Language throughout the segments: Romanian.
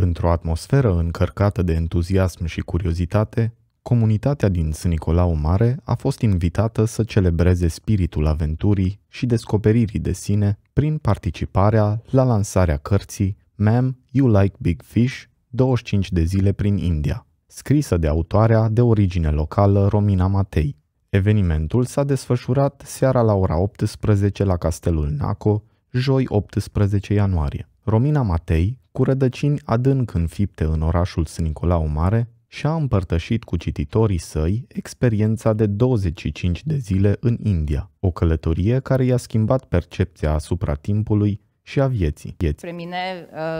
Într-o atmosferă încărcată de entuziasm și curiozitate, comunitatea din S. Nicolau Mare a fost invitată să celebreze spiritul aventurii și descoperirii de sine prin participarea la lansarea cărții Ma'am, You Like Big Fish, 25 de zile prin India, scrisă de autoarea de origine locală Romina Matei. Evenimentul s-a desfășurat seara la ora 18 la Castelul Naco, joi 18 ianuarie. Romina Matei, cu rădăcini adânc înfipte în orașul S. Nicolau Mare, și a împărtășit cu cititorii săi experiența de 25 de zile în India, o călătorie care i-a schimbat percepția asupra timpului și a vieții. Spre mine,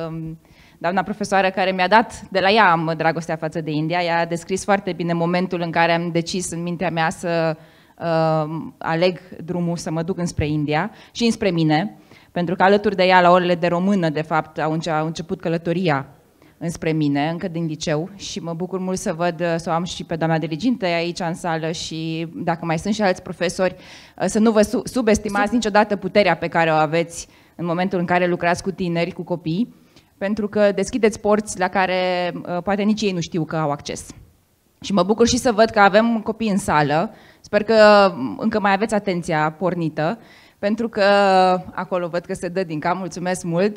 um, doamna profesoară care mi-a dat, de la ea am dragostea față de India, ea a descris foarte bine momentul în care am decis în mintea mea să um, aleg drumul, să mă duc înspre India și înspre mine pentru că alături de ea, la orele de română, de fapt, au început călătoria înspre mine, încă din liceu și mă bucur mult să văd, să o am și pe doamna Deliginte aici în sală și dacă mai sunt și alți profesori, să nu vă subestimați niciodată puterea pe care o aveți în momentul în care lucrați cu tineri, cu copii, pentru că deschideți porți la care ă, poate nici ei nu știu că au acces. Și mă bucur și să văd că avem copii în sală, sper că ă, încă mai aveți atenția pornită pentru că acolo văd că se dă din cam, mulțumesc mult,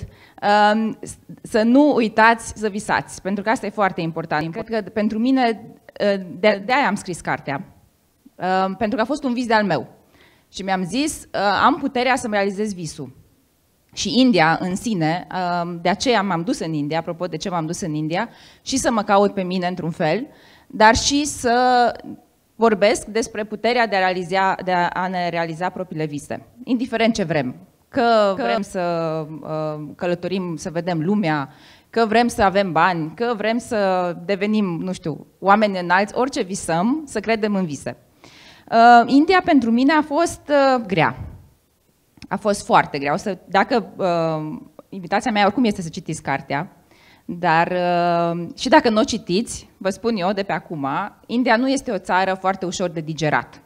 să nu uitați să visați, pentru că asta e foarte important. Cred că pentru mine, ă, de-aia am scris cartea, pentru că a fost un vis de-al meu și mi-am zis, ă, am puterea să-mi realizez visul. Și India în sine, de aceea m-am dus în India, apropo de ce m-am dus în India, și să mă caut pe mine într-un fel, dar și să vorbesc despre puterea de a, realiza, de a ne realiza propriile vise, indiferent ce vrem. Că, că vrem să uh, călătorim, să vedem lumea, că vrem să avem bani, că vrem să devenim, nu știu, oameni înalți, orice visăm, să credem în vise. Uh, India pentru mine a fost uh, grea. A fost foarte grea. O să, dacă uh, invitația mea oricum este să citiți cartea, dar uh, și dacă nu o citiți, vă spun eu de pe acum, India nu este o țară foarte ușor de digerat,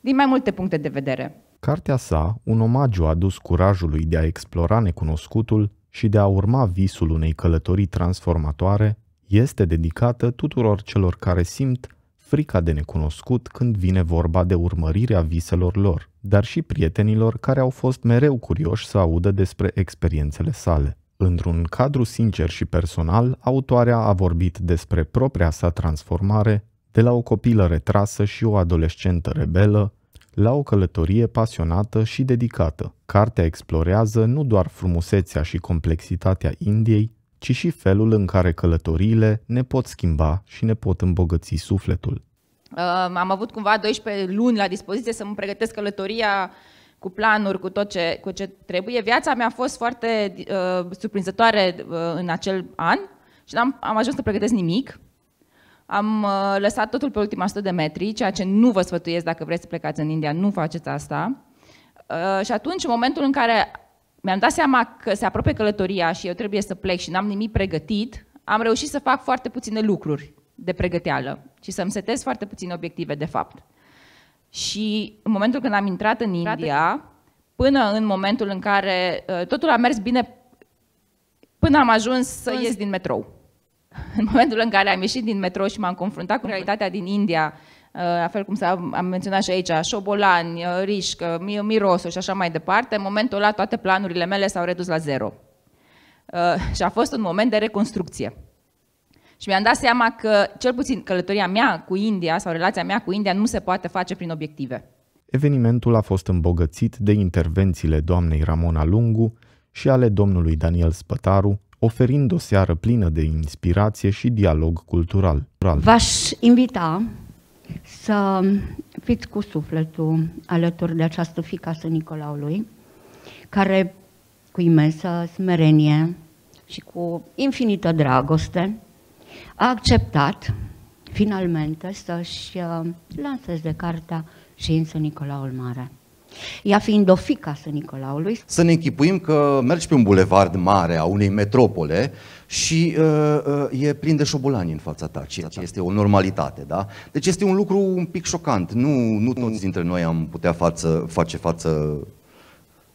din mai multe puncte de vedere. Cartea sa, un omagiu adus curajului de a explora necunoscutul și de a urma visul unei călătorii transformatoare, este dedicată tuturor celor care simt frica de necunoscut când vine vorba de urmărirea viselor lor, dar și prietenilor care au fost mereu curioși să audă despre experiențele sale. Într-un cadru sincer și personal, autoarea a vorbit despre propria sa transformare de la o copilă retrasă și o adolescentă rebelă la o călătorie pasionată și dedicată. Cartea explorează nu doar frumusețea și complexitatea Indiei, ci și felul în care călătoriile ne pot schimba și ne pot îmbogăți sufletul. Uh, am avut cumva 12 luni la dispoziție să-mi pregătesc călătoria uh, cu planuri, cu tot ce, cu ce trebuie. Viața mea a fost foarte uh, surprinzătoare uh, în acel an și am, am ajuns să pregătesc nimic. Am uh, lăsat totul pe ultima 100 de metri, ceea ce nu vă sfătuiesc dacă vreți să plecați în India, nu faceți asta. Uh, și atunci, în momentul în care mi-am dat seama că se apropie călătoria și eu trebuie să plec și n-am nimic pregătit, am reușit să fac foarte puține lucruri de pregăteală și să-mi setez foarte puține obiective, de fapt. Și în momentul când am intrat în India, până în momentul în care uh, totul a mers bine, până am ajuns să ies din metrou. În momentul în care am ieșit din metrou și m-am confruntat cu realitatea din India, uh, la fel cum am menționat și aici, șobolani, uh, rișcă, mirosul și așa mai departe, în momentul ăla toate planurile mele s-au redus la zero. Și a fost un moment de reconstrucție. Și mi-am dat seama că, cel puțin, călătoria mea cu India sau relația mea cu India nu se poate face prin obiective. Evenimentul a fost îmbogățit de intervențiile doamnei Ramona Lungu și ale domnului Daniel Spătaru, oferind o seară plină de inspirație și dialog cultural. V-aș invita să fiți cu sufletul alături de această a Nicolaului, care cu imensă smerenie și cu infinită dragoste a acceptat finalmente să-și uh, lanseze cartea și în Nicolaul Mare. Ea fiind o fica Sfânt Nicolaului. Să ne închipuim că mergi pe un bulevard mare a unei metropole și uh, uh e plin de șobolani în fața ta, ceea ce da. este o normalitate, da? Deci este un lucru un pic șocant. Nu, nu toți mm. dintre noi am putea față, face față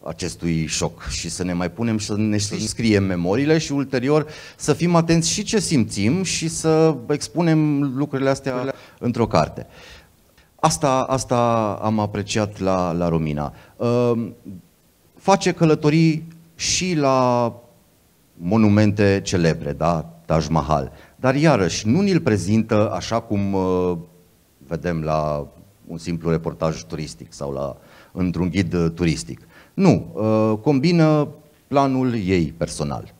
acestui șoc și să ne mai punem și să ne scriem memoriile și ulterior să fim atenți și ce simțim și să expunem lucrurile astea într-o carte. Asta, asta am apreciat la, la Romina. Uh, face călătorii și la monumente celebre, da? Taj Mahal. Dar iarăși, nu ni-l prezintă așa cum uh, vedem la un simplu reportaj turistic sau la, într-un ghid turistic. Nu, uh, combină planul ei personal.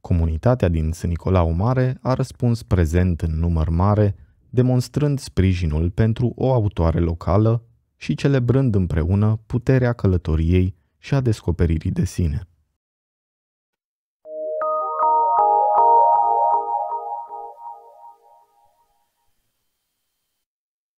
Comunitatea din S. Nicolau Mare a răspuns prezent în număr mare, demonstrând sprijinul pentru o autoare locală și celebrând împreună puterea călătoriei și a descoperirii de sine.